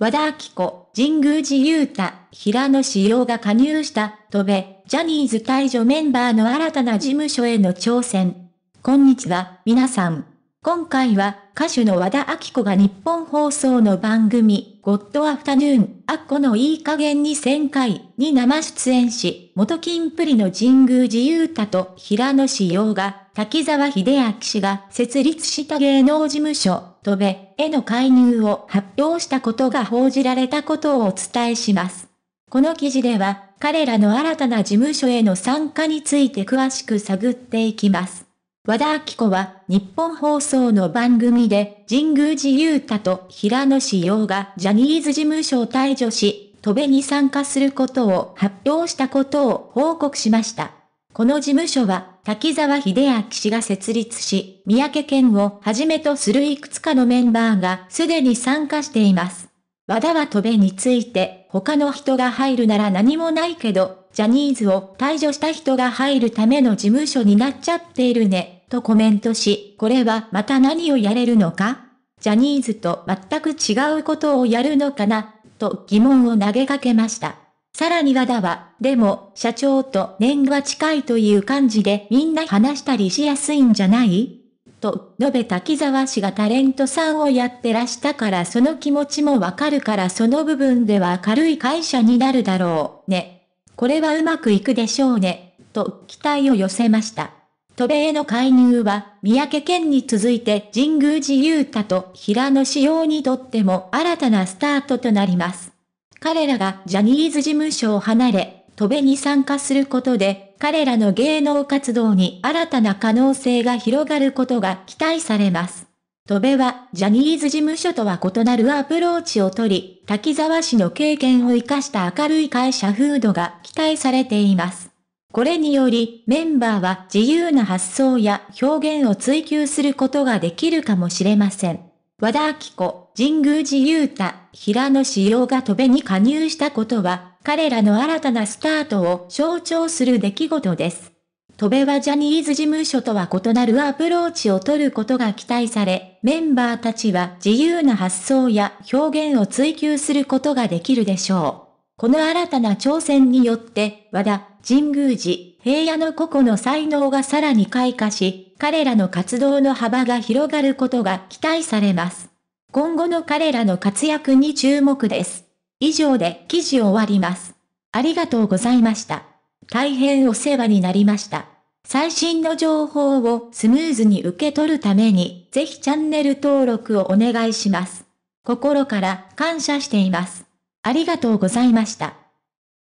和田明子、神宮寺勇太、平野志陽が加入した、戸部、ジャニーズ退場メンバーの新たな事務所への挑戦。こんにちは、皆さん。今回は歌手の和田明子が日本放送の番組、ゴッドアフタヌーン、アッコのいい加減に1000回に生出演し、元金プリの神宮寺勇太と平野志陽が、滝沢秀明氏が設立した芸能事務所、戸部への介入を発表したことが報じられたことをお伝えします。この記事では、彼らの新たな事務所への参加について詳しく探っていきます。和田明子は日本放送の番組で神宮寺勇太と平野志陽がジャニーズ事務所を退場し、戸辺に参加することを発表したことを報告しました。この事務所は滝沢秀明氏が設立し、三宅健をはじめとするいくつかのメンバーがすでに参加しています。和田は戸辺について、他の人が入るなら何もないけど、ジャニーズを退場した人が入るための事務所になっちゃっているね。とコメントし、これはまた何をやれるのかジャニーズと全く違うことをやるのかなと疑問を投げかけました。さらに和田は、でも、社長と年は近いという感じでみんな話したりしやすいんじゃないと述べた木沢氏がタレントさんをやってらしたからその気持ちもわかるからその部分では明るい会社になるだろうね。これはうまくいくでしょうね、と期待を寄せました。渡米への介入は、三宅県に続いて神宮寺勇太と平野志陽にとっても新たなスタートとなります。彼らがジャニーズ事務所を離れ、渡米に参加することで、彼らの芸能活動に新たな可能性が広がることが期待されます。戸部は、ジャニーズ事務所とは異なるアプローチをとり、滝沢氏の経験を活かした明るい会社風土が期待されています。これにより、メンバーは自由な発想や表現を追求することができるかもしれません。和田明子、神宮寺雄太、平野志陽が戸べに加入したことは、彼らの新たなスタートを象徴する出来事です。戸べはジャニーズ事務所とは異なるアプローチを取ることが期待され、メンバーたちは自由な発想や表現を追求することができるでしょう。この新たな挑戦によって、和田、神宮寺、平野の個々の才能がさらに開花し、彼らの活動の幅が広がることが期待されます。今後の彼らの活躍に注目です。以上で記事を終わります。ありがとうございました。大変お世話になりました。最新の情報をスムーズに受け取るために、ぜひチャンネル登録をお願いします。心から感謝しています。ありがとうございました。